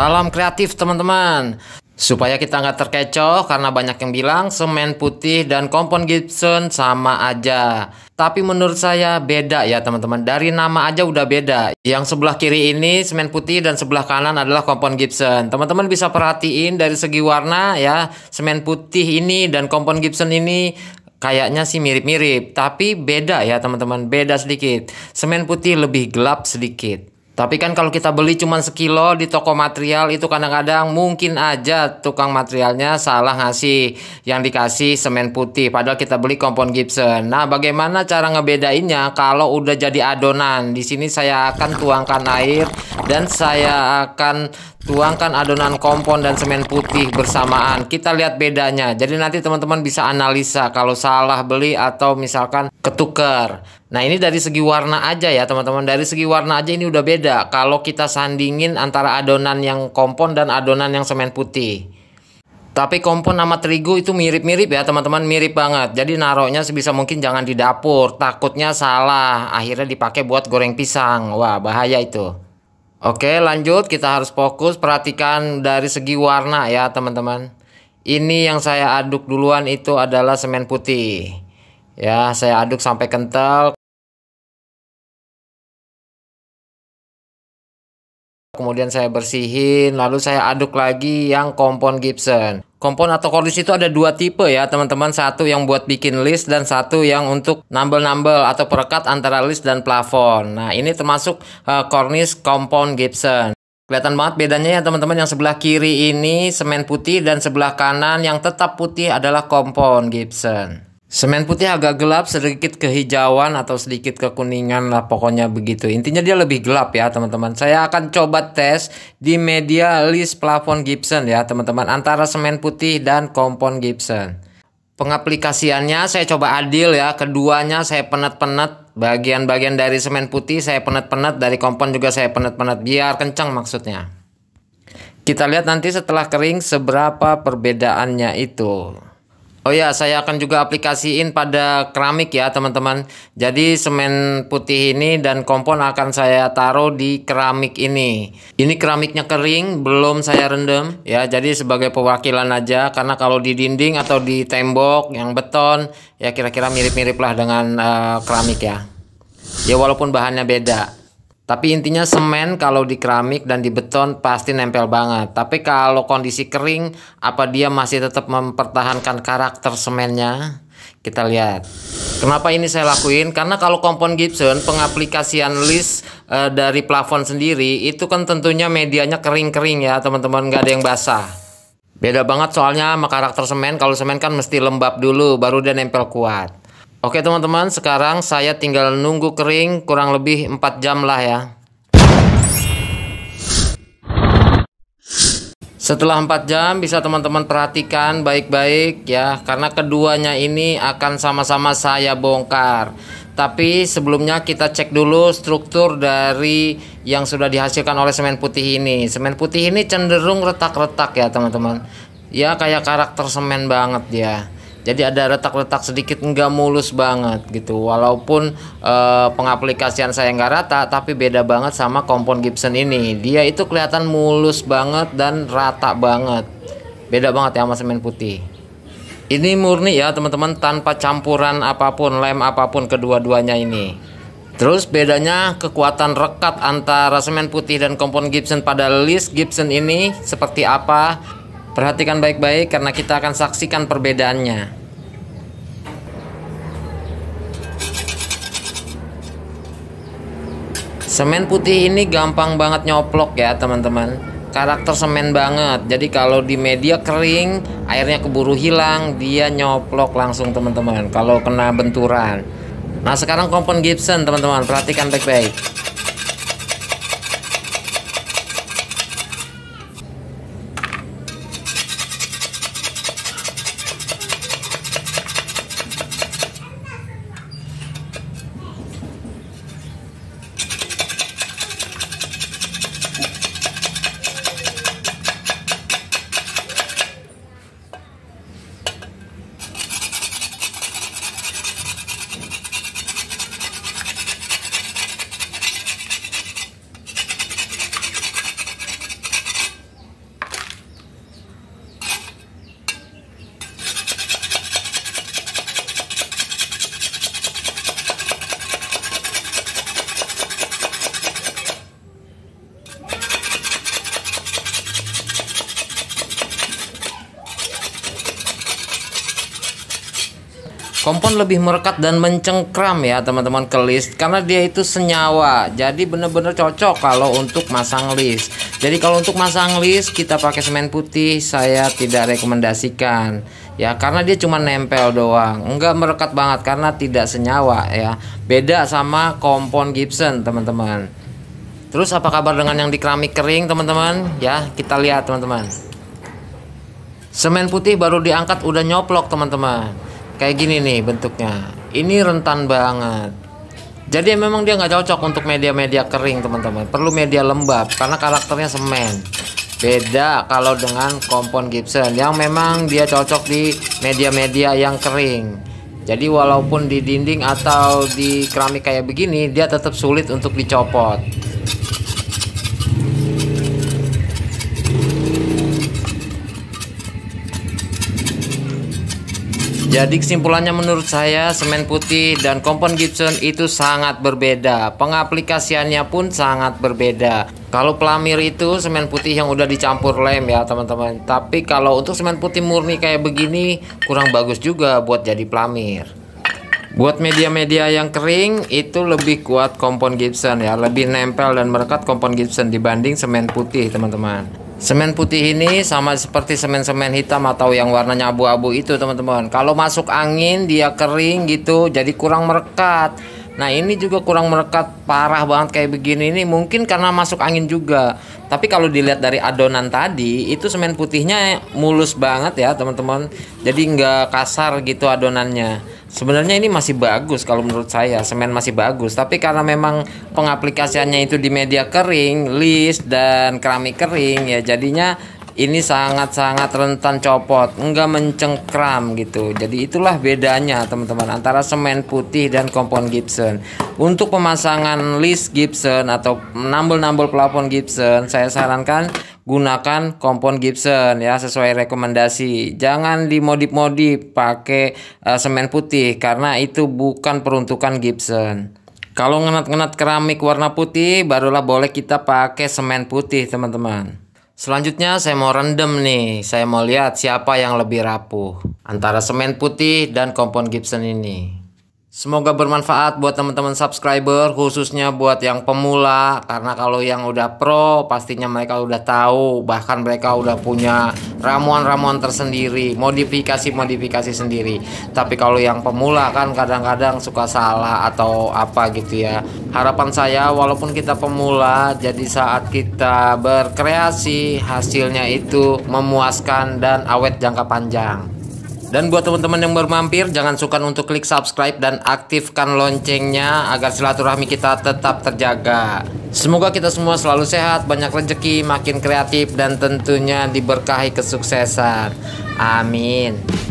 Salam kreatif teman-teman. Supaya kita nggak terkecoh karena banyak yang bilang semen putih dan kompon Gibson sama aja. Tapi menurut saya beda ya teman-teman. Dari nama aja udah beda. Yang sebelah kiri ini semen putih dan sebelah kanan adalah kompon Gibson. Teman-teman bisa perhatiin dari segi warna ya. Semen putih ini dan kompon Gibson ini kayaknya sih mirip-mirip. Tapi beda ya teman-teman. Beda sedikit. Semen putih lebih gelap sedikit. Tapi kan kalau kita beli cuma sekilo di toko material itu kadang-kadang mungkin aja tukang materialnya salah ngasih yang dikasih semen putih padahal kita beli kompon Gibson. Nah, bagaimana cara ngebedainnya kalau udah jadi adonan? Di sini saya akan tuangkan air dan saya akan tuangkan adonan kompon dan semen putih bersamaan. Kita lihat bedanya. Jadi nanti teman-teman bisa analisa kalau salah beli atau misalkan ketuker. Nah, ini dari segi warna aja ya, teman-teman. Dari segi warna aja ini udah beda beda kalau kita sandingin antara adonan yang kompon dan adonan yang semen putih. Tapi kompon sama terigu itu mirip-mirip ya teman-teman, mirip banget. Jadi naruhnya sebisa mungkin jangan di dapur, takutnya salah. Akhirnya dipakai buat goreng pisang. Wah, bahaya itu. Oke, lanjut kita harus fokus perhatikan dari segi warna ya teman-teman. Ini yang saya aduk duluan itu adalah semen putih. Ya, saya aduk sampai kental. Kemudian saya bersihin, lalu saya aduk lagi yang kompon Gibson. Kompon atau kolis itu ada dua tipe ya teman-teman Satu yang buat bikin list dan satu yang untuk nambel-nambel atau perekat antara list dan plafon Nah ini termasuk uh, eh, cornice kompon Gibson Kelihatan banget bedanya ya teman-teman yang sebelah kiri ini semen putih dan sebelah kanan yang tetap putih adalah kompon Gibson Semen putih agak gelap, sedikit kehijauan atau sedikit kekuningan lah pokoknya begitu. Intinya dia lebih gelap ya teman-teman. Saya akan coba tes di media list plafon Gibson ya teman-teman. Antara semen putih dan kompon Gibson. Pengaplikasiannya saya coba adil ya. Keduanya saya penet-penet. Bagian-bagian dari semen putih saya penet-penet. Dari kompon juga saya penet-penet. Biar kencang maksudnya. Kita lihat nanti setelah kering seberapa perbedaannya itu. Oh ya, saya akan juga aplikasiin pada keramik ya teman-teman. Jadi semen putih ini dan kompon akan saya taruh di keramik ini. Ini keramiknya kering, belum saya rendam ya. Jadi sebagai perwakilan aja karena kalau di dinding atau di tembok yang beton ya kira-kira mirip-mirip lah dengan uh, keramik ya. Ya walaupun bahannya beda. Tapi intinya semen kalau di keramik dan di beton pasti nempel banget. Tapi kalau kondisi kering, apa dia masih tetap mempertahankan karakter semennya? Kita lihat. Kenapa ini saya lakuin? Karena kalau kompon Gibson, pengaplikasian list e, dari plafon sendiri, itu kan tentunya medianya kering-kering ya teman-teman, Gak ada yang basah. Beda banget soalnya sama karakter semen, kalau semen kan mesti lembab dulu, baru dia nempel kuat. Oke teman-teman, sekarang saya tinggal nunggu kering kurang lebih 4 jam lah ya. Setelah 4 jam bisa teman-teman perhatikan baik-baik ya karena keduanya ini akan sama-sama saya bongkar. Tapi sebelumnya kita cek dulu struktur dari yang sudah dihasilkan oleh semen putih ini. Semen putih ini cenderung retak-retak ya teman-teman. Ya kayak karakter semen banget Ya jadi ada retak-retak sedikit nggak mulus banget gitu walaupun eh, pengaplikasian saya nggak rata tapi beda banget sama kompon Gibson ini dia itu kelihatan mulus banget dan rata banget beda banget ya sama semen putih ini murni ya teman-teman tanpa campuran apapun lem apapun kedua-duanya ini Terus bedanya kekuatan rekat antara semen putih dan kompon Gibson pada list Gibson ini seperti apa? Perhatikan baik-baik karena kita akan saksikan perbedaannya. Semen putih ini gampang banget nyoplok ya teman-teman. Karakter semen banget. Jadi kalau di media kering, airnya keburu hilang, dia nyoplok langsung teman-teman. Kalau kena benturan. Nah sekarang kompon Gibson teman-teman, perhatikan baik-baik. kompon lebih merekat dan mencengkram ya teman-teman ke list karena dia itu senyawa jadi bener-bener cocok kalau untuk masang list jadi kalau untuk masang list kita pakai semen putih saya tidak rekomendasikan ya karena dia cuma nempel doang enggak merekat banget karena tidak senyawa ya beda sama kompon Gibson teman-teman terus apa kabar dengan yang di keramik kering teman-teman ya kita lihat teman-teman semen putih baru diangkat udah nyoplok teman-teman kayak gini nih bentuknya ini rentan banget jadi memang dia nggak cocok untuk media-media kering teman-teman perlu media lembab karena karakternya semen beda kalau dengan kompon Gibson yang memang dia cocok di media-media yang kering jadi walaupun di dinding atau di keramik kayak begini dia tetap sulit untuk dicopot Jadi kesimpulannya menurut saya semen putih dan kompon Gibson itu sangat berbeda. Pengaplikasiannya pun sangat berbeda. Kalau pelamir itu semen putih yang udah dicampur lem ya teman-teman. Tapi kalau untuk semen putih murni kayak begini kurang bagus juga buat jadi pelamir. Buat media-media yang kering itu lebih kuat kompon Gibson ya, lebih nempel dan merekat kompon Gibson dibanding semen putih teman-teman. Semen putih ini sama seperti semen-semen hitam atau yang warnanya abu-abu itu teman-teman. Kalau masuk angin dia kering gitu jadi kurang merekat. Nah ini juga kurang merekat parah banget kayak begini ini mungkin karena masuk angin juga. Tapi kalau dilihat dari adonan tadi itu semen putihnya mulus banget ya teman-teman. Jadi nggak kasar gitu adonannya sebenarnya ini masih bagus kalau menurut saya semen masih bagus tapi karena memang pengaplikasiannya itu di media kering list dan keramik kering ya jadinya ini sangat-sangat rentan copot enggak mencengkram gitu jadi itulah bedanya teman-teman antara semen putih dan kompon Gibson untuk pemasangan list Gibson atau nambel-nambel plafon Gibson saya sarankan gunakan kompon Gibson ya sesuai rekomendasi jangan dimodif-modif pakai uh, semen putih karena itu bukan peruntukan Gibson kalau ngenat-ngenat keramik warna putih barulah boleh kita pakai semen putih teman-teman Selanjutnya saya mau rendem nih, saya mau lihat siapa yang lebih rapuh antara semen putih dan kompon Gibson ini. Semoga bermanfaat buat teman-teman subscriber khususnya buat yang pemula karena kalau yang udah pro pastinya mereka udah tahu bahkan mereka udah punya ramuan-ramuan tersendiri, modifikasi-modifikasi sendiri. Tapi kalau yang pemula kan kadang-kadang suka salah atau apa gitu ya. Harapan saya walaupun kita pemula jadi saat kita berkreasi hasilnya itu memuaskan dan awet jangka panjang. Dan buat teman-teman yang bermampir, jangan suka untuk klik subscribe dan aktifkan loncengnya agar silaturahmi kita tetap terjaga. Semoga kita semua selalu sehat, banyak rezeki, makin kreatif dan tentunya diberkahi kesuksesan. Amin.